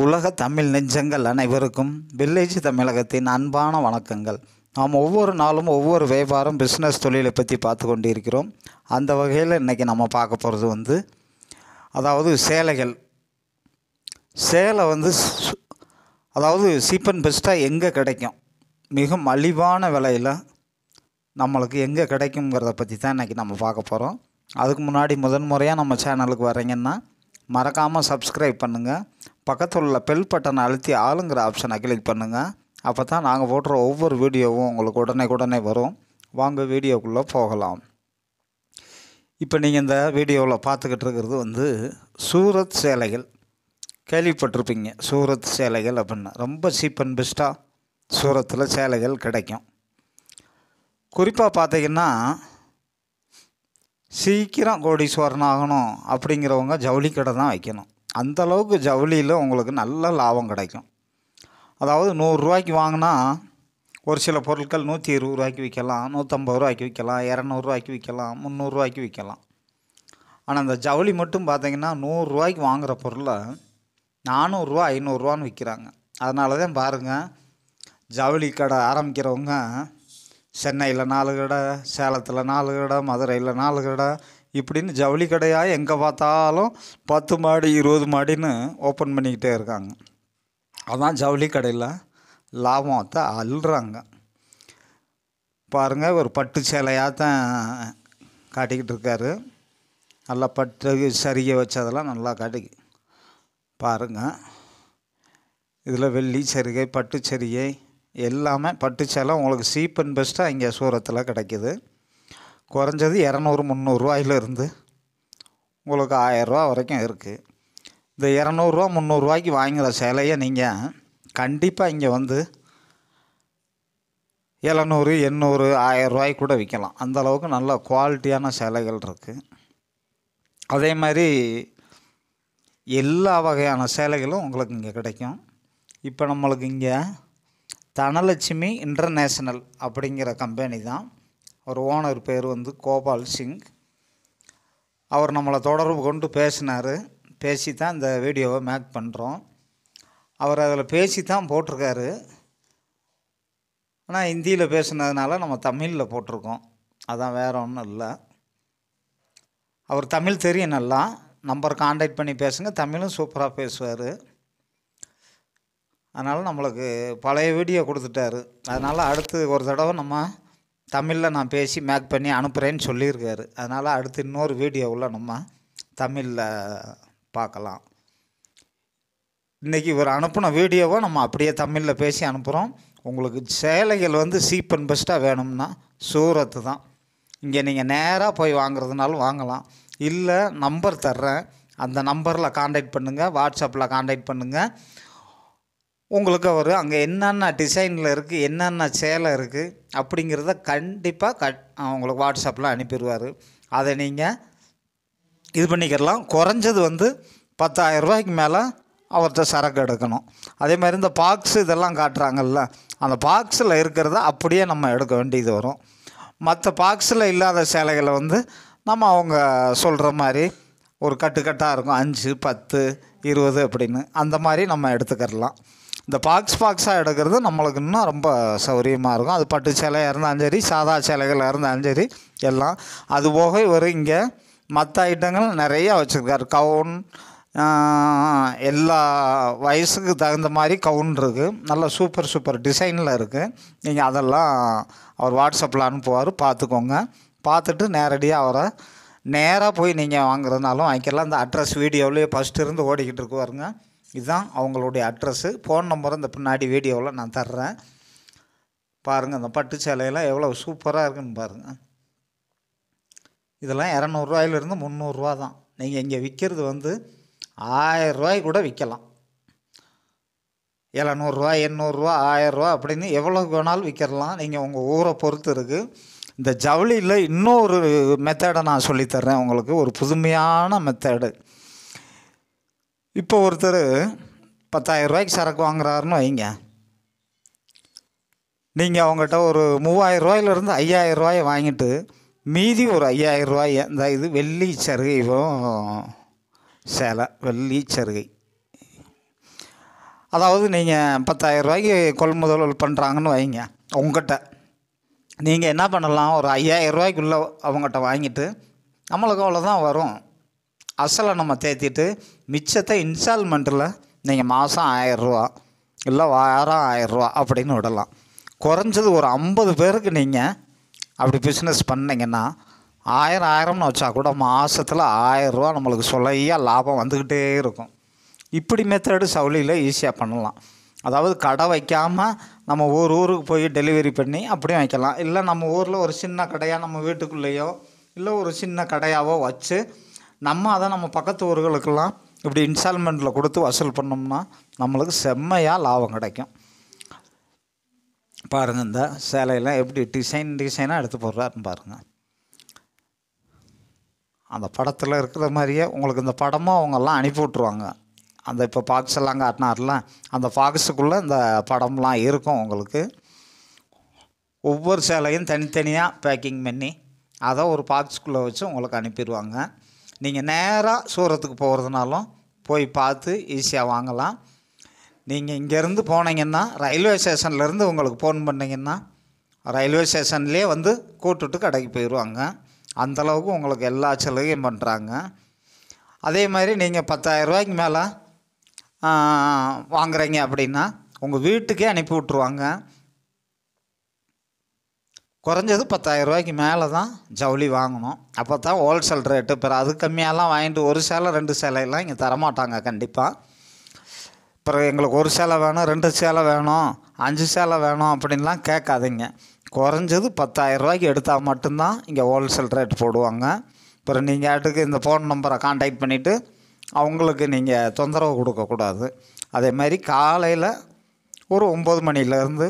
உலக தமிழ் நெஞ்சங்கள் அனைவருக்கும் வில்லேஜ் தமிழகத்தின் அன்பான வணக்கங்கள் நாம் ஒவ்வொரு நாளும் ஒவ்வொரு வியாபாரம் பிஸ்னஸ் தொழிலை பற்றி பார்த்து கொண்டு இருக்கிறோம் அந்த வகையில் இன்றைக்கி நம்ம பார்க்க போகிறது வந்து அதாவது சேலைகள் சேலை வந்து அதாவது சீப் அண்ட் பெஸ்ட்டாக எங்கே கிடைக்கும் மிக மலிவான விலையில் நம்மளுக்கு எங்கே கிடைக்குங்கிறத பற்றி தான் இன்றைக்கி நம்ம பார்க்க போகிறோம் அதுக்கு முன்னாடி முதன்முறையாக நம்ம சேனலுக்கு வரீங்கன்னா மறக்காமல் சப்ஸ்கிரைப் பண்ணுங்கள் பக்கத்தில் உள்ள பெல் பட்டனை அழுத்தி ஆளுங்கிற ஆப்ஷனை கிளிக் பண்ணுங்கள் அப்போ தான் நாங்கள் போடுற ஒவ்வொரு வீடியோவும் உங்களுக்கு உடனே உடனே வரும் வாங்க வீடியோக்குள்ளே போகலாம் இப்போ நீங்கள் இந்த வீடியோவில் பார்த்துக்கிட்டு இருக்கிறது வந்து சூரத் சேலைகள் கேள்விப்பட்டிருப்பீங்க சூரத் சேலைகள் அப்படின்னு ரொம்ப சீப் அண்ட் பெஸ்ட்டாக சூரத்தில் சேலைகள் கிடைக்கும் குறிப்பாக பார்த்தீங்கன்னா சீக்கிரம் கோடீஸ்வரன் ஆகணும் அப்படிங்கிறவங்க ஜவுளி கடை தான் வைக்கணும் அந்தளவுக்கு ஜவுளியில் உங்களுக்கு நல்ல லாபம் கிடைக்கும் அதாவது நூறுரூவாய்க்கு வாங்கினா ஒரு சில பொருட்கள் நூற்றி இருபது ரூபாய்க்கு விற்கலாம் நூற்றம்பது ரூபாய்க்கு விற்கலாம் இரநூறுவாய்க்கு விற்கலாம் முந்நூறுரூவாய்க்கு விற்கலாம் ஆனால் அந்த ஜவுளி மட்டும் பார்த்திங்கன்னா நூறுரூவாய்க்கு வாங்குகிற பொருளை நானூறுரூவா ஐநூறுரூவான்னு விற்கிறாங்க அதனால தான் பாருங்கள் ஜவுளி கடை ஆரம்பிக்கிறவங்க சென்னையில் நாலு கடை சேலத்தில் நாலு கடை மதுரையில் நாலு கடை இப்படின்னு ஜவுளி கடையாக எங்கே பார்த்தாலும் பத்து மாடி இருபது மாடின்னு ஓப்பன் பண்ணிக்கிட்டே இருக்காங்க அதான் ஜவுளி கடையில் லாபத்தை அள்ளுறாங்க பாருங்கள் ஒரு பட்டு சேலையாக தான் காட்டிக்கிட்டு இருக்காரு நல்லா பட்டு சரிகை வச்சதெல்லாம் நல்லா காட்டி பாருங்கள் இதில் வெள்ளி சரிகை பட்டு சரிகை எல்லாமே பட்டு சேலை உங்களுக்கு சீப் அண்ட் பெஸ்ட்டாக இங்கே சூரத்தில் கிடைக்கிது குறைஞ்சது இரநூறு இருந்து உங்களுக்கு ஆயரூவா வரைக்கும் இருக்குது இந்த இரநூறுவா முந்நூறுரூவாய்க்கு வாங்குகிற சேலையை நீங்கள் கண்டிப்பாக இங்கே வந்து எழுநூறு எண்ணூறு ஆயரூவாய்க்கு கூட விற்கலாம் அந்தளவுக்கு நல்ல குவாலிட்டியான சேலைகள் இருக்குது அதே மாதிரி எல்லா வகையான சேலைகளும் உங்களுக்கு இங்கே கிடைக்கும் இப்போ நம்மளுக்கு இங்கே தனலட்சுமி இன்டர்நேஷ்னல் அப்படிங்கிற கம்பெனி தான் அவர் ஓனர் பேர் வந்து கோபால் சிங் அவர் நம்மளை தொடர்பு கொண்டு பேசினார் பேசி தான் இந்த வீடியோவை மேக் பண்ணுறோம் அவர் அதில் பேசி தான் போட்டிருக்காரு ஆனால் ஹிந்தியில் பேசுனதுனால நம்ம தமிழில் போட்டிருக்கோம் அதான் வேறு ஒன்றும் இல்லை அவர் தமிழ் தெரியும் நல்லா நம்பர் காண்டாக்ட் பண்ணி பேசுங்க தமிழும் சூப்பராக பேசுவார் அதனால் நம்மளுக்கு பழைய வீடியோ கொடுத்துட்டாரு அதனால் அடுத்து ஒரு தடவை நம்ம தமிழில் நான் பேசி மேக் பண்ணி அனுப்புகிறேன்னு சொல்லியிருக்காரு அதனால் அடுத்து இன்னொரு வீடியோவில் நம்ம தமிழில் பார்க்கலாம் இன்றைக்கி இவர் அனுப்பின வீடியோவை நம்ம அப்படியே தமிழில் பேசி அனுப்புகிறோம் உங்களுக்கு சேலைகள் வந்து சீப் அண்ட் பெஸ்ட்டாக வேணும்னா சூரத்து தான் இங்கே நீங்கள் நேராக போய் வாங்குறதுனாலும் வாங்கலாம் இல்லை நம்பர் தர்றேன் அந்த நம்பரில் காண்டாக்ட் பண்ணுங்கள் வாட்ஸ்அப்பில் காண்டாக்ட் பண்ணுங்கள் உங்களுக்கு அவர் அங்கே என்னென்ன டிசைனில் இருக்குது என்னென்ன சேலை இருக்குது அப்படிங்கிறத கண்டிப்பாக கட் உங்களுக்கு வாட்ஸ்அப்பில் அனுப்பிடுவார் அதை நீங்கள் இது பண்ணிக்கிறலாம் குறைஞ்சது வந்து ரூபாய்க்கு மேலே அவர்கிட்ட சரக்கு எடுக்கணும் அதே மாதிரி இந்த பாக்ஸ் இதெல்லாம் காட்டுறாங்கல்ல அந்த பாக்ஸில் இருக்கிறத அப்படியே நம்ம எடுக்க வேண்டியது வரும் மற்ற பாக்ஸில் இல்லாத சேலைகளை வந்து நம்ம அவங்க சொல்கிற மாதிரி ஒரு கட்டுக்கட்டாக இருக்கும் அஞ்சு பத்து இருபது அப்படின்னு அந்த மாதிரி நம்ம எடுத்துக்கிடலாம் இந்த பாக்ஸ் பாக்ஸாக எடுக்கிறது நம்மளுக்கு இன்னும் ரொம்ப சௌகரியமாக இருக்கும் அது பட்டு சேலையாக இருந்தாலும் சரி சாதா சேலைகளாக இருந்தாலும் சரி எல்லாம் அது போக இவர் இங்கே மற்ற ஐட்டங்கள் நிறையா வச்சுருக்காரு கவுன் எல்லா வயசுக்கு தகுந்த மாதிரி கவுன் இருக்குது நல்ல சூப்பர் சூப்பர் டிசைனில் இருக்குது நீங்கள் அதெல்லாம் அவர் வாட்ஸ்அப்பில் அனுப்புவார் பார்த்துக்கோங்க பார்த்துட்டு நேரடியாக அவரை நேராக போய் நீங்கள் வாங்குறதுனாலும் வாங்கிக்கலாம் அந்த அட்ரஸ் வீடியோவிலே ஃபஸ்ட்டு இருந்து ஓடிக்கிட்டு இருக்கு வருங்க இதுதான் அவங்களுடைய அட்ரஸ்ஸு ஃபோன் நம்பரும் இந்த பின்னாடி வீடியோவில் நான் தர்றேன் பாருங்கள் அந்த பட்டு சேலையெல்லாம் எவ்வளோ சூப்பராக இருக்குன்னு பாருங்கள் இதெல்லாம் இரநூறுவாயிலிருந்து முந்நூறுரூவா தான் நீங்கள் இங்கே விற்கிறது வந்து ஆயரூவாய் கூட விற்கலாம் எழுநூறுரூவா எண்ணூறுரூவா ஆயரூவா அப்படின்னு எவ்வளோ வேணாலும் விற்கிறலாம் நீங்கள் உங்கள் ஊரை பொறுத்து இருக்குது இந்த ஜவுளியில் இன்னொரு மெத்தடை நான் சொல்லித்தர்றேன் உங்களுக்கு ஒரு புதுமையான மெத்தடு இப்போ ஒருத்தர் பத்தாயிரம் ரூபாய்க்கு சரக்கு வாங்குறாருன்னு வைங்க நீங்கள் அவங்ககிட்ட ஒரு மூவாயிரம் ரூபாயிலிருந்து ஐயாயிரம் ரூபாயை வாங்கிட்டு மீதி ஒரு ஐயாயிரம் ரூபாய் இந்த இது வெள்ளி சருகையும் சேலை வெள்ளி சருகை அதாவது நீங்கள் பத்தாயிரம் ரூபாய்க்கு கொள்முதல் பண்ணுறாங்கன்னு வைங்க உங்ககிட்ட நீங்கள் என்ன பண்ணலாம் ஒரு ஐயாயிரம் ரூபாய்க்குள்ளே அவங்ககிட்ட வாங்கிட்டு நம்மளுக்கு அவ்வளோதான் வரும் அசலை நம்ம தேத்திட்டு மிச்சத்தை இன்ஸ்டால்மெண்ட்டில் நீங்கள் மாதம் ஆயிரரூவா இல்லை வாரம் ஆயிரரூவா அப்படின்னு விடலாம் குறைஞ்சது ஒரு ஐம்பது பேருக்கு நீங்கள் அப்படி பிஸ்னஸ் பண்ணிங்கன்னா ஆயிரம் ஆயிரம்னு வச்சா கூட மாதத்தில் ஆயிரரூவா நம்மளுக்கு சொல்லையாக லாபம் வந்துக்கிட்டே இருக்கும் இப்படி மெத்தடு சவுளியில் ஈஸியாக பண்ணலாம் அதாவது கடை வைக்காமல் நம்ம ஊர் ஊருக்கு போய் டெலிவரி பண்ணி அப்படியும் வைக்கலாம் இல்லை நம்ம ஊரில் ஒரு சின்ன கடையாக நம்ம வீட்டுக்குள்ளேயோ இல்லை ஒரு சின்ன கடையாகவோ வச்சு நம்ம அதை நம்ம பக்கத்து ஊர்களுக்கெல்லாம் இப்படி இன்ஸ்டால்மெண்ட்டில் கொடுத்து வசூல் பண்ணோம்னா நம்மளுக்கு செம்மையாக லாபம் கிடைக்கும் பாருங்கள் இந்த சேலையெல்லாம் எப்படி டிசைன் டிசைனாக எடுத்து போடுறாருன்னு பாருங்கள் அந்த படத்தில் இருக்கிற மாதிரியே உங்களுக்கு இந்த படமும் அவங்கெல்லாம் அனுப்பி விட்ருவாங்க அந்த இப்போ பாக்ஸ் எல்லாம் காட்டினார்ல அந்த பாக்ஸுக்குள்ளே இந்த படம்லாம் இருக்கும் உங்களுக்கு ஒவ்வொரு சேலையும் தனித்தனியாக பேக்கிங் பண்ணி அதை ஒரு பாக்ஸுக்குள்ளே வச்சு உங்களுக்கு அனுப்பிடுவாங்க நீங்கள் நேராக சூரத்துக்கு போகிறதுனாலும் போய் பார்த்து ஈஸியாக வாங்கலாம் நீங்கள் இங்கேருந்து போனீங்கன்னா ரயில்வே ஸ்டேஷன்லேருந்து உங்களுக்கு ஃபோன் பண்ணிங்கன்னா ரயில்வே ஸ்டேஷன்லேயே வந்து கூட்டுட்டு கடைக்கு போயிடுவாங்க அந்தளவுக்கு உங்களுக்கு எல்லா சலுகையும் பண்ணுறாங்க அதே மாதிரி நீங்கள் பத்தாயிரம் ரூபாய்க்கு மேலே வாங்குறீங்க அப்படின்னா உங்கள் வீட்டுக்கே அனுப்பி விட்ருவாங்க குறைஞ்சது பத்தாயிரம் ரூபாய்க்கு மேலே தான் ஜவுளி வாங்கணும் அப்போ தான் ஹோல்சேல் ரேட்டு பிற அது கம்மியாலாம் வாங்கிட்டு ஒரு சேலை ரெண்டு சேலையெல்லாம் இங்கே தரமாட்டாங்க கண்டிப்பாக பிறகு எங்களுக்கு ஒரு சேலை வேணும் ரெண்டு சேலை வேணும் அஞ்சு சேலை வேணும் அப்படின்லாம் கேட்காதீங்க குறைஞ்சது பத்தாயிரம் ரூபாய்க்கு எடுத்தால் மட்டும்தான் இங்கே ஹோல்சேல் ரேட் போடுவாங்க அப்புறம் நீங்கள் ஆட்டுக்கு இந்த ஃபோன் நம்பரை காண்டாக்ட் பண்ணிவிட்டு அவங்களுக்கு நீங்கள் தொந்தரவு கொடுக்கக்கூடாது அதே மாதிரி காலையில் ஒரு ஒம்பது மணிலேருந்து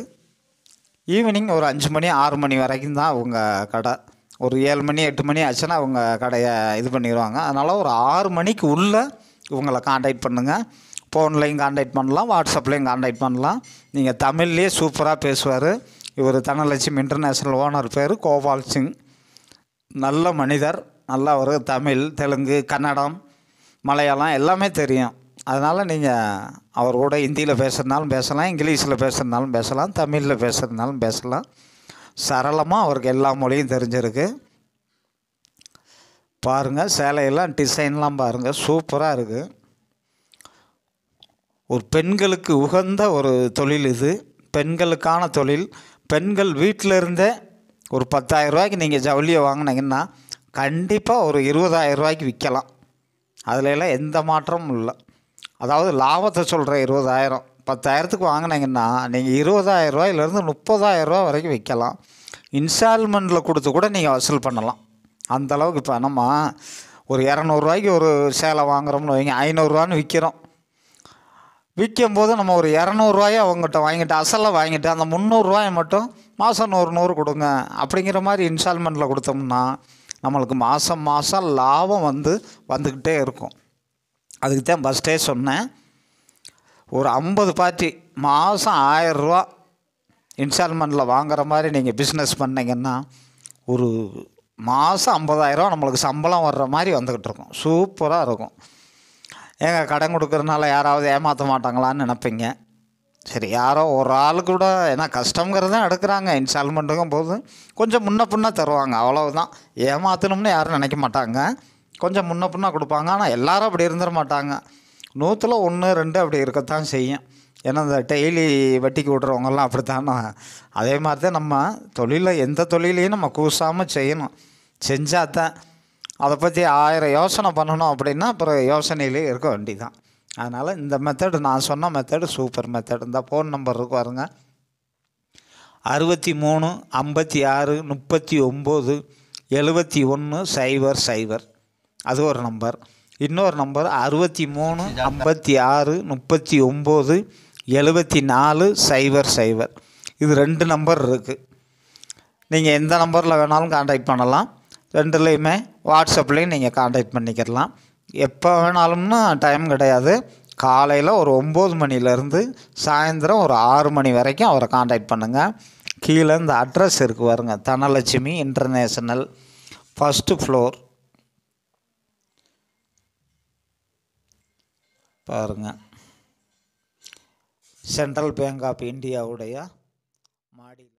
ஈவினிங் ஒரு அஞ்சு மணி ஆறு மணி வரைக்கும் தான் அவங்க கடை ஒரு ஏழு மணி எட்டு மணி ஆச்சுன்னா அவங்க கடையை இது பண்ணிடுவாங்க அதனால் ஒரு ஆறு மணிக்கு உள்ளே இவங்களை காண்டாக்ட் பண்ணுங்கள் ஃபோன்லேயும் காண்டாக்ட் பண்ணலாம் வாட்ஸ்அப்லேயும் காண்டாக்ட் பண்ணலாம் நீங்கள் தமிழ்லேயே சூப்பராக பேசுவார் இவர் தனலட்சுமி இன்டர்நேஷ்னல் ஓனர் பேர் கோபால் சிங் நல்ல மனிதர் நல்லா அவர் தமிழ் தெலுங்கு கன்னடம் மலையாளம் எல்லாமே தெரியும் அதனால் நீங்கள் அவர் கூட ஹிந்தியில் பேசுகிறதுனாலும் பேசலாம் இங்கிலீஷில் பேசுகிறதுனாலும் பேசலாம் தமிழில் பேசுகிறதுனாலும் பேசலாம் சரளமாக அவருக்கு எல்லா மொழியும் தெரிஞ்சிருக்கு பாருங்கள் சேலையெல்லாம் டிசைன்லாம் பாருங்கள் சூப்பராக இருக்குது ஒரு பெண்களுக்கு உகந்த ஒரு தொழில் இது பெண்களுக்கான தொழில் பெண்கள் வீட்டில் இருந்தே ஒரு பத்தாயிரம் ரூபாய்க்கு நீங்கள் ஜவுளியை வாங்கினீங்கன்னா கண்டிப்பாக ஒரு இருபதாயிரம் ரூபாய்க்கு விற்கலாம் அதிலெல்லாம் எந்த மாற்றமும் இல்லை அதாவது லாபத்தை சொல்கிற இருபதாயிரம் பத்தாயிரத்துக்கு வாங்கினீங்கன்னா நீங்கள் இருபதாயிரம் ரூபாயிலேருந்து முப்பதாயிரம் ரூபா வரைக்கும் விற்கலாம் இன்ஸ்டால்மெண்ட்டில் கொடுத்து கூட நீங்கள் வசூல் பண்ணலாம் அந்தளவுக்கு இப்போ நம்ம ஒரு இரநூறுவாய்க்கு ஒரு சேலை வாங்குகிறோம்னு வைங்க ஐநூறுரூவான்னு விற்கிறோம் விற்கும்போது நம்ம ஒரு இரநூறுவாயை அவங்ககிட்ட வாங்கிட்டு அசலாக வாங்கிட்டு அந்த முந்நூறுரூவாயை மட்டும் மாதம் நூறு நூறு கொடுங்க அப்படிங்கிற மாதிரி இன்ஸ்டால்மெண்ட்டில் கொடுத்தோம்னா நம்மளுக்கு மாதம் மாதம் லாபம் வந்து வந்துக்கிட்டே இருக்கும் அதுக்கு தான் ஃபஸ்ட்டே சொன்னேன் ஒரு ஐம்பது பார்ட்டி மாதம் ஆயரூவா இன்ஸ்டால்மெண்ட்டில் வாங்குற மாதிரி நீங்கள் பிஸ்னஸ் பண்ணிங்கன்னா ஒரு மாதம் ஐம்பதாயிரரூவா நம்மளுக்கு சம்பளம் வர்ற மாதிரி வந்துக்கிட்டு இருக்கும் சூப்பராக இருக்கும் ஏங்க கடன் கொடுக்குறதுனால யாராவது ஏமாற்ற மாட்டாங்களான்னு நினப்பீங்க சரி யாரோ ஒரு ஆள் கூட ஏன்னா கஷ்டங்கிறது எடுக்கிறாங்க இன்ஸ்டால்மெண்ட்டுக்கும் போது கொஞ்சம் முன்ன பின்ன தருவாங்க அவ்வளவுதான் ஏமாற்றணும்னு யாரும் நினைக்க மாட்டாங்க கொஞ்சம் முன்ன பின்னா கொடுப்பாங்க ஆனால் எல்லாரும் அப்படி இருந்துட மாட்டாங்க நூற்றில் ஒன்று ரெண்டு அப்படி இருக்கத்தான் செய்யும் ஏன்னா இந்த டெய்லி வட்டிக்கு விட்றவங்கெல்லாம் தானே அதே மாதிரி தான் நம்ம தொழிலில் எந்த தொழிலையும் நம்ம கூசாமல் செய்யணும் செஞ்சால் தான் அதை பற்றி ஆயிரம் யோசனை பண்ணணும் அப்படின்னா அப்புறம் யோசனையிலே இருக்க வேண்டிதான் அதனால் இந்த மெத்தடு நான் சொன்ன மெத்தடு சூப்பர் மெத்தடு இந்த ஃபோன் நம்பர் இருக்கு பாருங்க அறுபத்தி மூணு ஐம்பத்தி ஆறு முப்பத்தி ஒம்பது எழுபத்தி ஒன்று சைபர் சைபர் அது ஒரு நம்பர் இன்னொரு நம்பர் அறுபத்தி மூணு ஐம்பத்தி ஆறு முப்பத்தி ஒம்பது எழுபத்தி நாலு சைபர் சைபர் இது ரெண்டு நம்பர் இருக்குது நீங்கள் எந்த நம்பரில் வேணாலும் காண்டாக்ட் பண்ணலாம் ரெண்டுலேயுமே வாட்ஸ்அப்லேயும் நீங்கள் காண்டாக்ட் பண்ணிக்கிடலாம் எப்போ வேணாலும்னா டைம் கிடையாது காலையில் ஒரு ஒம்பது மணிலேருந்து சாயந்தரம் ஒரு ஆறு மணி வரைக்கும் அவரை காண்டாக்ட் பண்ணுங்கள் கீழே இந்த அட்ரஸ் இருக்குது பாருங்கள் தனலட்சுமி இன்டர்நேஷ்னல் ஃபஸ்ட்டு ஃப்ளோர் பாருங்கள் சென்ட்ரல் பேங்க் ஆஃப் இந்தியாவுடைய மாடி